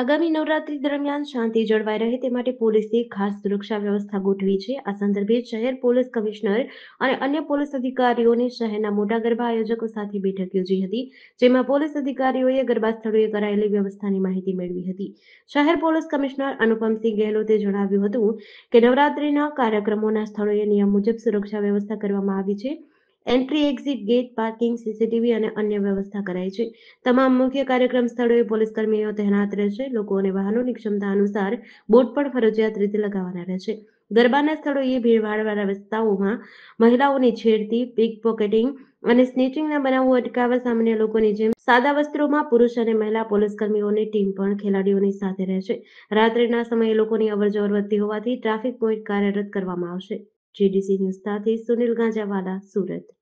આગામી નવરાત્રી દરમિયાન શાંતિ જળવાઈ રહે તે માટે પોલીસે ખાસ સુરક્ષા વ્યવસ્થા ગોઠવી છે આ સંદર્ભે શહેર પોલીસ કમિશનર અને અન્ય પોલીસ અધિકારીઓને શહેરના મોટા ગરબા આયોજકો સાથે બેઠક યોજી હતી જેમાં પોલીસ અધિકારીઓએ ગરબા સ્થળોએ કરાયેલી વ્યવસ્થાની માહિતી મેળવી હતી શહેર પોલીસ કમિશનર અનુપમસિંહ ગેહલોતે જણાવ્યું હતું કે નવરાત્રીના કાર્યક્રમોના સ્થળોએ નિયમ મુજબ સુરક્ષા વ્યવસ્થા કરવામાં આવી છે entry exit gate parking CCTV અને અન્ય વ્યવસ્થા કરાઈ છે તમામ મુખ્ય કાર્યક્રમ સ્થળોએ પોલીસ કર્મીઓ તહેનાત રહેશે લોકો અને વાહનોની ક્ષમતા અનુસાર બોટ પણ ફરજિયાત રીતે લગાવવાના રહેશે ગરબાના સ્થળોએ ભીડભાડવાળા વિસ્તારોમાં મહિલાઓની છેડતી પિક પોકેટિંગ અને સ્નેચિંગના બનાવો અટકાવવા સામાન્ય લોકોની જેમ સાદા વસ્ત્રોમાં પુરુષ અને મહિલા પોલીસ કર્મીઓની ટીમ પણ ખેલાડીઓની સાથે રહેશે રાત્રિના સમયે લોકોની અવરજવર વધતી હોવાથી ટ્રાફિક પોઈન્ટ કાર્યરત કરવામાં આવશે જીડીસી ન્યૂઝ સાથે સુનિલ ગાંજાવાલા સુરત